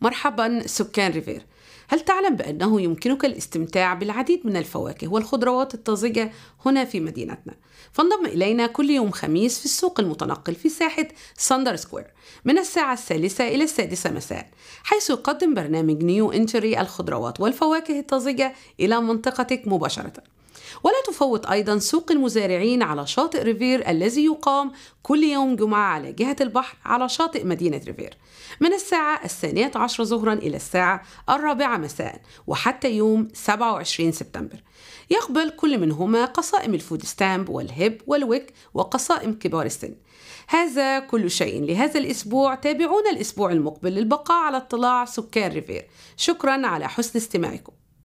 مرحبا سكان ريفير هل تعلم بأنه يمكنك الاستمتاع بالعديد من الفواكه والخضروات الطازجة هنا في مدينتنا؟ فانضم إلينا كل يوم خميس في السوق المتنقل في ساحة ساندر سكوير من الساعة الثالثة إلى السادسة مساء حيث يقدم برنامج نيو انتري الخضروات والفواكه الطازجة إلى منطقتك مباشرةً ولا تفوت أيضا سوق المزارعين على شاطئ ريفير الذي يقام كل يوم جمعة على جهة البحر على شاطئ مدينة ريفير من الساعة الثانية عشر ظهرا إلى الساعة الرابعة مساء وحتى يوم 27 سبتمبر يقبل كل منهما قصائم الفود ستامب والهب والويك وقصائم كبار السن هذا كل شيء لهذا الأسبوع تابعونا الأسبوع المقبل للبقاء على اطلاع سكان ريفير شكرا على حسن استماعكم